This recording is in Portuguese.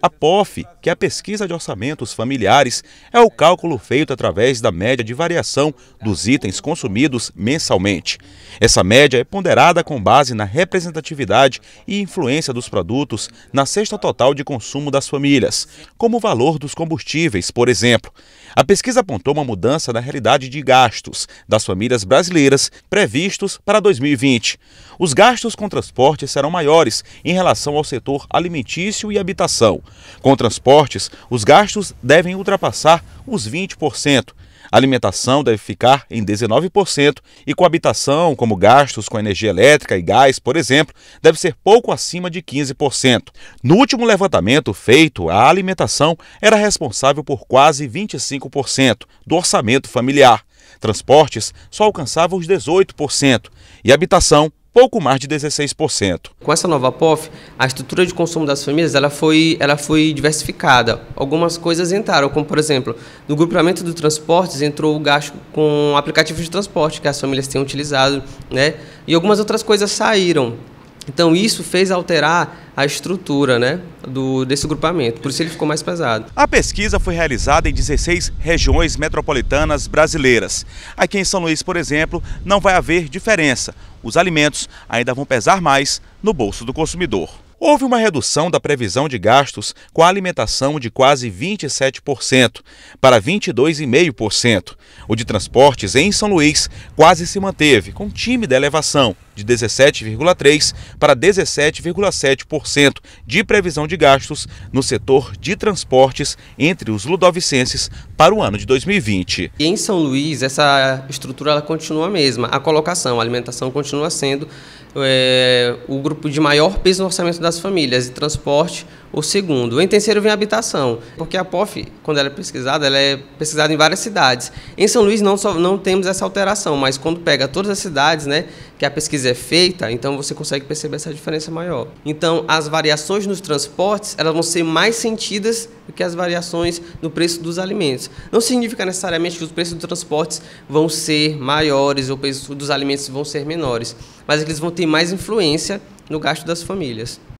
A POF, que é a pesquisa de orçamentos familiares, é o cálculo feito através da média de variação dos itens consumidos mensalmente. Essa média é ponderada com base na representatividade e influência dos produtos na cesta total de consumo das famílias, como o valor dos combustíveis, por exemplo. A pesquisa apontou uma mudança na realidade de gastos das famílias brasileiras previstos para 2020. Os gastos com transportes serão maiores em relação ao setor alimentício e habitação. Com transportes, os gastos devem ultrapassar os 20%. Alimentação deve ficar em 19% e com habitação, como gastos com energia elétrica e gás, por exemplo, deve ser pouco acima de 15%. No último levantamento feito, a alimentação era responsável por quase 25% do orçamento familiar. Transportes só alcançavam os 18% e habitação pouco mais de 16%. Com essa nova POF, a estrutura de consumo das famílias ela foi, ela foi diversificada. Algumas coisas entraram, como por exemplo, no grupamento do transportes entrou o gasto com aplicativos de transporte que as famílias têm utilizado, né? E algumas outras coisas saíram. Então isso fez alterar a estrutura né, do, desse grupamento, por isso ele ficou mais pesado. A pesquisa foi realizada em 16 regiões metropolitanas brasileiras. Aqui em São Luís, por exemplo, não vai haver diferença. Os alimentos ainda vão pesar mais no bolso do consumidor. Houve uma redução da previsão de gastos com a alimentação de quase 27% para 22,5%. O de transportes em São Luís quase se manteve, com tímida elevação, de 17,3% para 17,7% de previsão de gastos no setor de transportes entre os ludovicenses para o ano de 2020. E em São Luís, essa estrutura ela continua a mesma. A colocação, a alimentação continua sendo é, o grupo de maior peso no orçamento das famílias e transporte o segundo. Em terceiro vem a habitação, porque a POF, quando ela é pesquisada, ela é pesquisada em várias cidades. Em São Luís não, só, não temos essa alteração, mas quando pega todas as cidades né, que a pesquisa é feita, então você consegue perceber essa diferença maior. Então, as variações nos transportes elas vão ser mais sentidas do que as variações no preço dos alimentos. Não significa necessariamente que os preços dos transportes vão ser maiores ou os preços dos alimentos vão ser menores, mas eles vão ter mais influência no gasto das famílias.